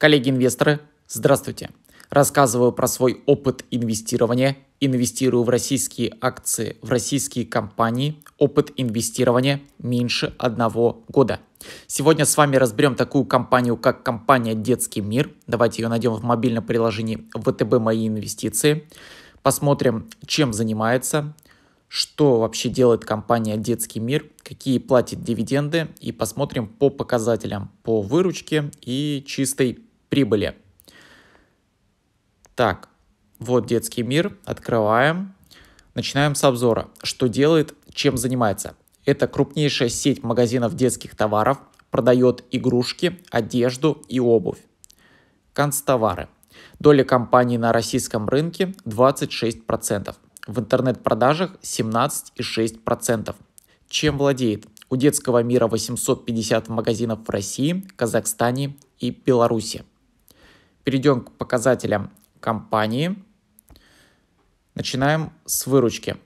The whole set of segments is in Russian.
Коллеги-инвесторы, здравствуйте! Рассказываю про свой опыт инвестирования, инвестирую в российские акции, в российские компании, опыт инвестирования меньше одного года. Сегодня с вами разберем такую компанию, как компания «Детский мир». Давайте ее найдем в мобильном приложении «ВТБ Мои инвестиции». Посмотрим, чем занимается, что вообще делает компания «Детский мир», какие платит дивиденды и посмотрим по показателям, по выручке и чистой прибыли. Так, вот детский мир, открываем. Начинаем с обзора. Что делает, чем занимается? Это крупнейшая сеть магазинов детских товаров, продает игрушки, одежду и обувь. Канцтовары. Доля компании на российском рынке 26%. В интернет-продажах 17,6%. Чем владеет? У детского мира 850 магазинов в России, Казахстане и Беларуси. Перейдем к показателям компании. Начинаем с выручки.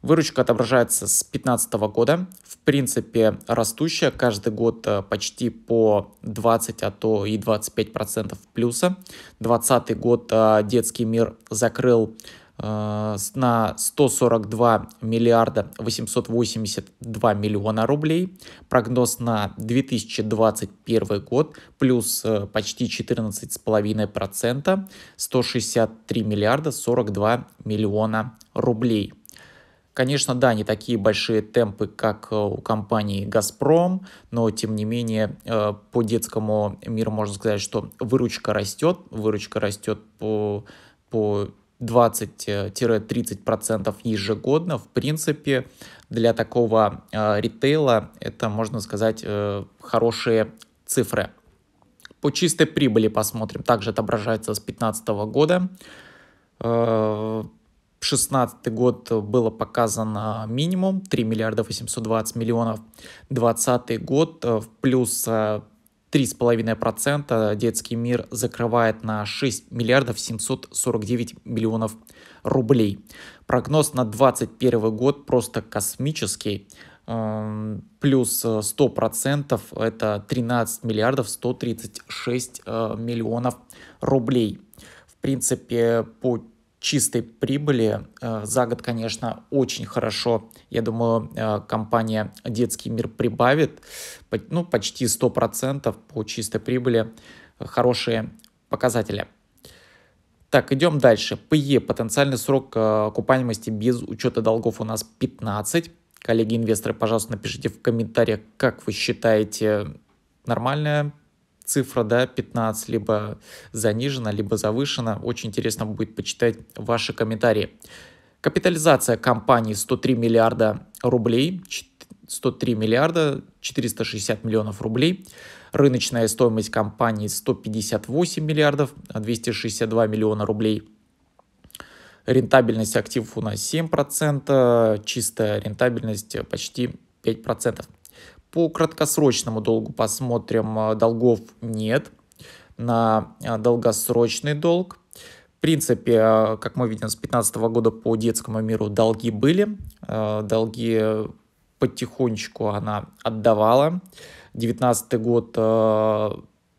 Выручка отображается с 2015 года. В принципе, растущая. Каждый год э, почти по 20, а то и 25% плюса. 2020 год э, детский мир закрыл Э, на 142 миллиарда 882 миллиона рублей. Прогноз на 2021 год плюс э, почти 14,5%, 163 миллиарда 42 миллиона рублей. Конечно, да, не такие большие темпы, как э, у компании «Газпром», но, тем не менее, по детскому миру можно сказать, что выручка растет, выручка растет по, по 20-30% э, ежегодно, в принципе, для такого э, ритейла это, можно сказать, э, хорошие цифры. По чистой прибыли посмотрим, также отображается с 2015 года. 2016 э, год было показано минимум 3 миллиарда 820 миллионов. 2020 год э, в плюс 3,5% детский мир закрывает на 6 миллиардов 749 миллионов рублей. Прогноз на 2021 год просто космический. Эм, плюс 100% э, это 13 миллиардов 136 э, миллионов рублей. В принципе, по чистой прибыли э, за год, конечно, очень хорошо. Я думаю, э, компания «Детский мир» прибавит ну, почти 100% по чистой прибыли. Хорошие показатели. Так, идем дальше. ПЕ, потенциальный срок э, окупаемости без учета долгов у нас 15. Коллеги-инвесторы, пожалуйста, напишите в комментариях, как вы считаете, нормальная цифра, да, 15, либо занижена, либо завышена. Очень интересно будет почитать ваши комментарии. Капитализация компании 103 миллиарда рублей, 103 миллиарда 460 миллионов рублей. Рыночная стоимость компании 158 миллиардов 262 миллиона рублей. Рентабельность активов у нас 7%, чистая рентабельность почти 5%. По краткосрочному долгу посмотрим, э, долгов нет. На э, долгосрочный долг в принципе, э, как мы видим, с 2015 года по детскому миру долги были, долги потихонечку она отдавала. 2019 год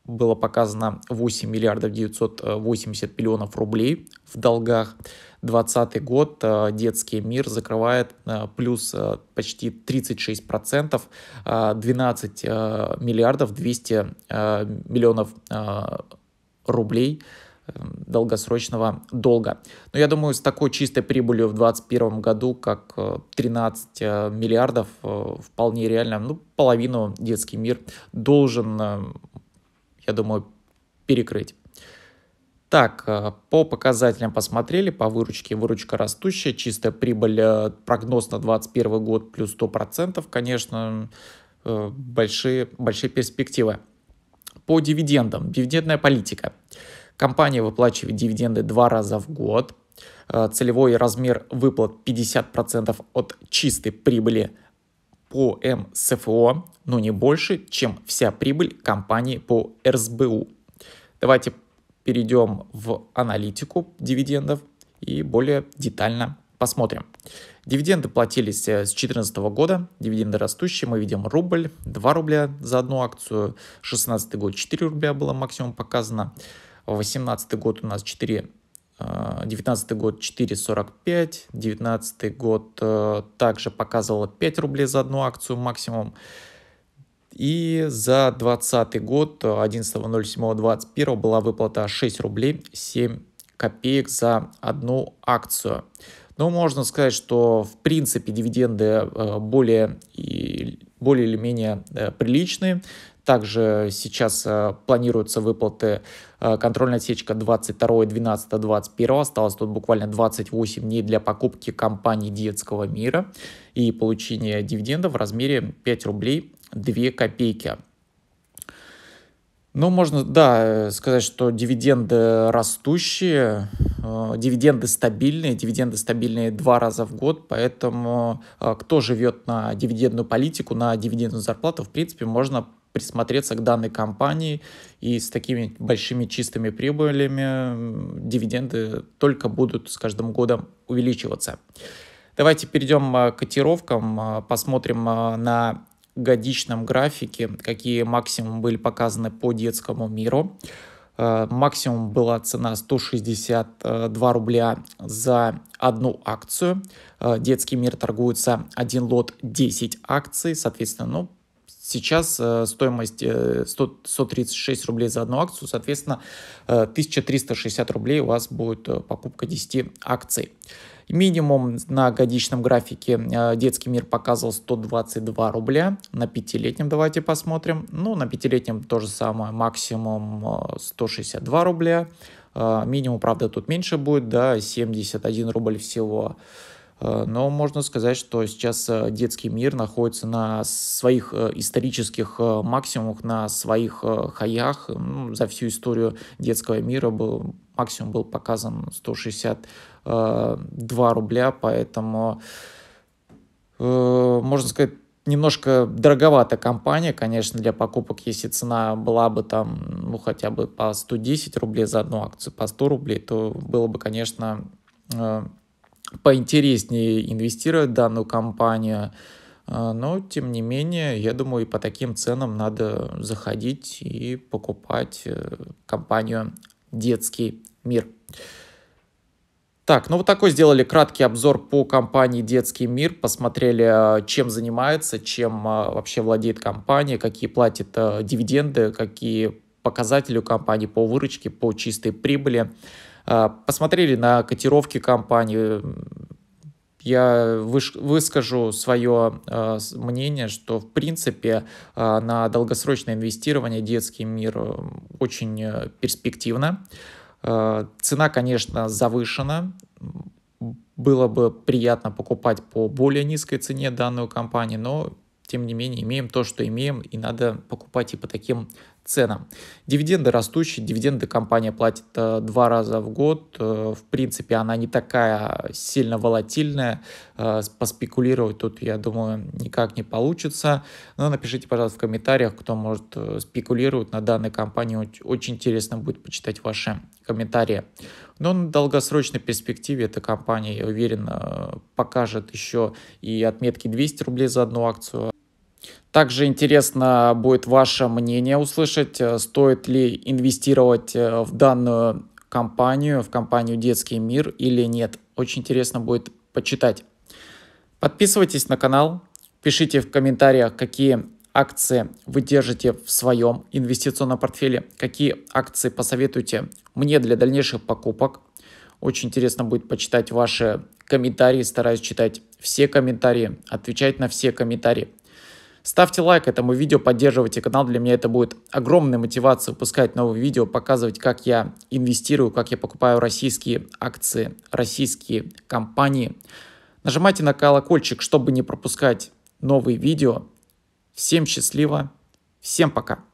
было показано 8 миллиардов 980 миллионов рублей в долгах. 2020 год э, детский мир закрывает э, плюс э, почти 36%, 12 миллиардов 200 миллионов рублей долгосрочного долга. Но я думаю, с такой чистой прибылью в 2021 году, как 13 миллиардов, вполне реально, ну, половину детский мир должен, я думаю, перекрыть. Так, э, по показателям посмотрели, по выручке выручка растущая, чистая прибыль, э, прогноз на 2021 год плюс 100%, конечно, э, большие, большие перспективы. По дивидендам, дивидендная политика. Компания выплачивает дивиденды два раза в год. Целевой размер выплат 50% от чистой прибыли по МСФО, но не больше, чем вся прибыль компании по РСБУ. Давайте перейдем в аналитику дивидендов и более детально посмотрим. Дивиденды платились э, с 2014 года, дивиденды растущие, мы видим рубль, 2 рубля за одну акцию, 2016 год 4 рубля было максимум показано, 2018 год у нас 4 19 э, год 4,45, 19 год э, также показывало 5 рублей за одну акцию максимум, и за 2020 год 11.07.21 была выплата 6 рублей 7 копеек за одну акцию. Но ну, можно сказать, что в принципе дивиденды э, более, и, более или менее э, приличные. Также сейчас э, планируются выплаты контрольная отсечка 22, 12, 21. Осталось тут буквально 28 дней для покупки компании детского мира и получения дивидендов в размере 5 рублей 2 копейки. Ну, можно, да, сказать, что дивиденды растущие, э, дивиденды стабильные, дивиденды стабильные два раза в год, поэтому э, кто живет на дивидендную политику, на дивидендную зарплату, в принципе, можно присмотреться к данной компании, и с такими большими чистыми прибылями дивиденды только будут с каждым годом увеличиваться. Давайте перейдем э, к котировкам, э, посмотрим э, на годичном графике, какие максимумы были показаны по детскому миру. Э, максимум была цена 162 рубля за одну акцию. Э, детский мир торгуется один лот 10 акций, соответственно, ну, Сейчас э, стоимость 100, 136 рублей за одну акцию, соответственно, 1360 рублей у вас будет покупка 10 акций. Минимум на годичном графике э, детский мир показывал 122 рубля. На пятилетнем давайте посмотрим. Ну, на пятилетнем то же самое, максимум 162 э, рубля. Э, минимум, правда, тут меньше будет, да, 71 рубль всего. Но можно сказать, что сейчас детский мир находится на своих исторических максимумах, на своих хаях. Ну, за всю историю детского мира был, максимум был показан 160 2 э, рубля, поэтому э, можно сказать, немножко дороговата компания, конечно, для покупок, если цена была бы там, ну, хотя бы по 110 рублей за одну акцию, по 100 рублей, то было бы, конечно, э, поинтереснее инвестировать в данную компанию. Но, тем не менее, я думаю, и по таким ценам надо заходить и покупать компанию «Детский мир». Так, ну вот такой сделали краткий обзор по компании «Детский мир». Посмотрели, э, чем занимается, чем э, вообще владеет компания, какие платит э, дивиденды, какие показатели у компании по выручке, по чистой прибыли. Посмотрели на котировки компании. Я выскажу свое мнение, что в принципе на долгосрочное инвестирование детский мир очень перспективно. Э, цена, конечно, завышена. Было бы приятно покупать по более низкой цене данную компанию, но тем не менее имеем то, что имеем, и надо покупать и по таким ценам. Дивиденды растущие, дивиденды компания платит э, два раза в год. Э, в принципе, она не такая сильно волатильная. Э, поспекулировать тут, я думаю, никак не получится. Но напишите, пожалуйста, в комментариях, кто может спекулировать на данной компании. Очень интересно будет почитать ваши комментарии. Но на долгосрочной перспективе эта компания, я уверен, покажет еще и отметки 200 рублей за одну акцию, также интересно будет ваше мнение услышать, э, стоит ли инвестировать э, в данную компанию, в компанию «Детский мир» или нет. Очень интересно будет почитать. Подписывайтесь на канал, пишите в комментариях, какие акции вы держите в своем инвестиционном портфеле, какие акции посоветуете мне для дальнейших покупок. Очень интересно будет почитать ваши комментарии, стараюсь читать все комментарии, отвечать на все комментарии. Ставьте лайк этому видео, поддерживайте канал, для меня это будет огромная мотивация выпускать новые видео, показывать, как я инвестирую, как я покупаю российские акции, российские компании. Нажимайте на колокольчик, чтобы не пропускать новые видео. Всем счастливо, всем пока!